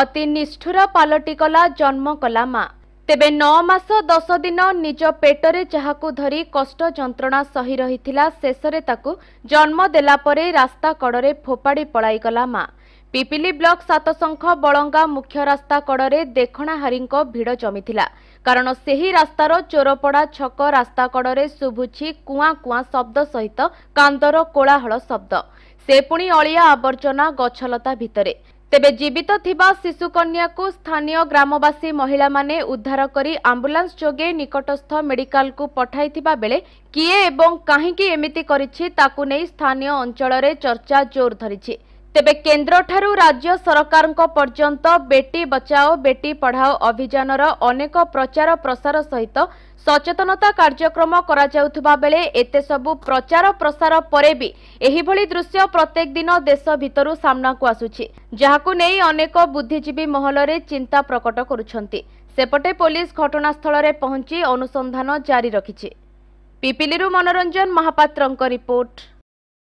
ଅତି ନିଷ୍ଠୁର ପାଲଟିଗଲା ଜନ୍ମ କଲା ମା ତେବେ ନଅ ମାସ ଦଶ ଦିନ ନିଜ ପେଟରେ ଯାହାକୁ ଧରି କଷ୍ଟ ଯନ୍ତ୍ରଣା ସହି ରହିଥିଲା ଶେଷରେ ତାକୁ ଜନ୍ମ ଦେଲା ପରେ ରାସ୍ତା କଡ଼ରେ ଫୋପାଡ଼ି ପଳାଇଗଲା ମା ପିପିଲି ବ୍ଲକ ସାତଶଙ୍ଖ ବଳଙ୍ଗା ମୁଖ୍ୟ ରାସ୍ତା କଡ଼ରେ ଦେଖଣାହାରୀଙ୍କ ଭିଡ଼ ଜମିଥିଲା କାରଣ ସେହି ରାସ୍ତାର ଚୋରପଡ଼ା ଛକ ରାସ୍ତା କଡ଼ରେ ଶୁଭୁଛି କୁଆଁ କୁଆଁ ଶବ୍ଦ ସହିତ କାନ୍ଦର କୋଳାହଳ ଶବ୍ଦ ସେ ପୁଣି ଅଳିଆ ଆବର୍ଜନା ଗଛଲତା ଭିତରେ ତେବେ ଜୀବିତ ଥିବା ଶିଶୁକନ୍ୟାକୁ ସ୍ଥାନୀୟ ଗ୍ରାମବାସୀ ମହିଳାମାନେ ଉଦ୍ଧାର କରି ଆମ୍ବୁଲାନ୍ସ ଯୋଗେ ନିକଟସ୍ଥ ମେଡିକାଲକୁ ପଠାଇଥିବା ବେଳେ କିଏ ଏବଂ କାହିଁକି ଏମିତି କରିଛି ତାକୁ ନେଇ ସ୍ଥାନୀୟ ଅଞ୍ଚଳରେ ଚର୍ଚ୍ଚା ଜୋର ଧରିଛି तेरे केन्द्र ठू राज्य सरकार पर्यंत बेटी बचाओ बेटी पढ़ाओ अभियान अनेक प्रचार प्रसार सहित सचेतनता कार्यक्रम करते सब् प्रचार प्रसार पर भी दृश्य प्रत्येक दिन देश भितर सामना को आसुच्ची अनेक बुद्धिजीवी महल चिंता प्रकट करपटे पुलिस घटनास्थल पहुंची अनुसंधान जारी रखी पिपिली मनोरंजन महापात्र रिपोर्ट